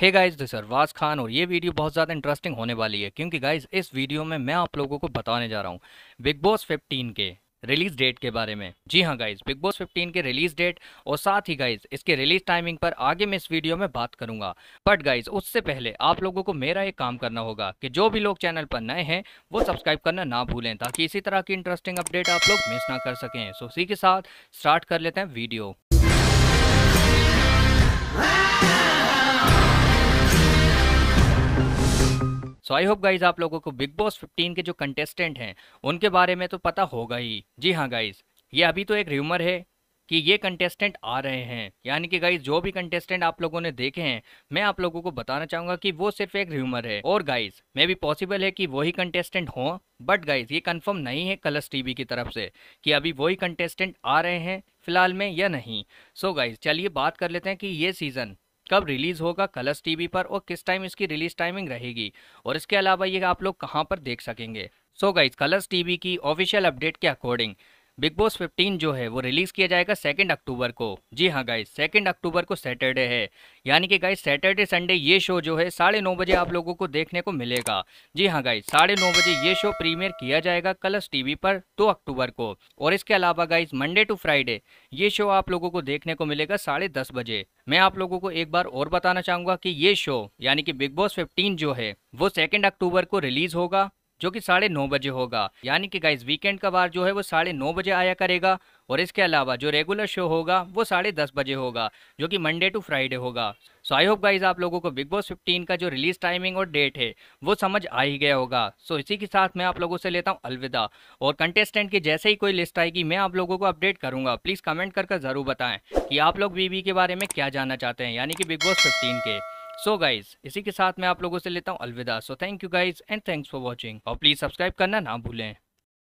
hey guys this Arwaz Khan और ये video बहुत ज़्यादा इंटरेस्टिंग होने वाली है क्योंकि गाइस इस वीडियो में मैं आप लोगों को बताने जा रहा हूँ बिग बॉस 15 के रिलीज डेट के बारे में जी हाँ गाइज बिग बॉस 15 के रिलीज डेट और साथ ही गाइज इसके रिलीज टाइमिंग पर आगे मैं इस वीडियो में बात करूंगा बट गाइज उससे पहले आप लोगों को मेरा एक काम करना होगा कि जो भी लोग चैनल पर नए हैं वो सब्सक्राइब करना ना भूलें ताकि इसी तरह की इंटरेस्टिंग अपडेट आप लोग मिस ना कर सकें सो उसी के साथ स्टार्ट कर लेते हैं video so I hope guys आप लोगों को बिग बॉस 15 के जो कंटेस्टेंट हैं उनके बारे में तो पता होगा ही जी हाँ गाइज ये अभी तो एक र्यूमर है कि ये कंटेस्टेंट आ रहे हैं यानी कि गाइज जो भी कंटेस्टेंट आप लोगों ने देखे हैं मैं आप लोगों को बताना चाहूंगा कि वो सिर्फ एक र्यूमर है और गाइज मे भी पॉसिबल है कि वही कंटेस्टेंट हो बट गाइज ये कंफर्म नहीं है कलर्स टीवी की तरफ से कि अभी वही कंटेस्टेंट आ रहे हैं फिलहाल में या नहीं सो गाइज चलिए बात कर लेते हैं कि ये सीजन कब रिलीज़ होगा कलर्स टीवी पर और किस टाइम इसकी रिलीज़ टाइमिंग रहेगी और इसके अलावा ये आप लोग कहाँ पर देख सकेंगे सो गाइज कलर्स टीवी की ऑफिशियल अपडेट के अकॉर्डिंग बिग बॉस 15 जो है वो रिलीज़ किया जाएगा सेकेंड अक्टूबर को जी हाँ गाइज सेकेंड अक्टूबर को सैटरडे है यानी कि गाइज सैटरडे संडे ये शो जो है साढ़े नौ बजे आप लोगों को देखने को मिलेगा जी हाँ गाइज साढ़े नौ बजे ये शो प्रीमियर किया जाएगा कलर्स टीवी पर दो अक्टूबर को और इसके अलावा गाइज मंडे टू फ्राइडे ये शो आप लोगों को देखने को मिलेगा साढ़े दस बजे मैं आप लोगों को एक बार और बताना चाहूँगा कि ये शो यानी कि बिग बॉस फिफ्टीन जो है वो सेकेंड अक्टूबर को रिलीज़ होगा जो कि साढ़े नौ बजे होगा यानी कि गाइज वीकेंड का बार जो है वो साढ़े नौ बजे आया करेगा और इसके अलावा जो रेगुलर शो होगा वो साढ़े दस बजे होगा जो कि मंडे टू फ्राइडे होगा सो आई होप गाइज आप लोगों को बिग बॉस 15 का जो रिलीज टाइमिंग और डेट है वो समझ आ ही गया होगा सो इसी के साथ मैं आप लोगों से लेता हूँ अलविदा और कंटेस्टेंट की जैसे ही कोई लिस्ट आएगी मैं आप लोगों को अपडेट करूंगा प्लीज़ कमेंट कर ज़रूर बताएं कि आप लोग बीबी के बारे में क्या जानना चाहते हैं यानी कि बिग बॉस फिफ्टीन के सो गाइज इसी के साथ मैं आप लोगों से लेता हूँ अलविदा so thank you guys and thanks for watching और प्लीज सब्सक्राइब करना ना भूलें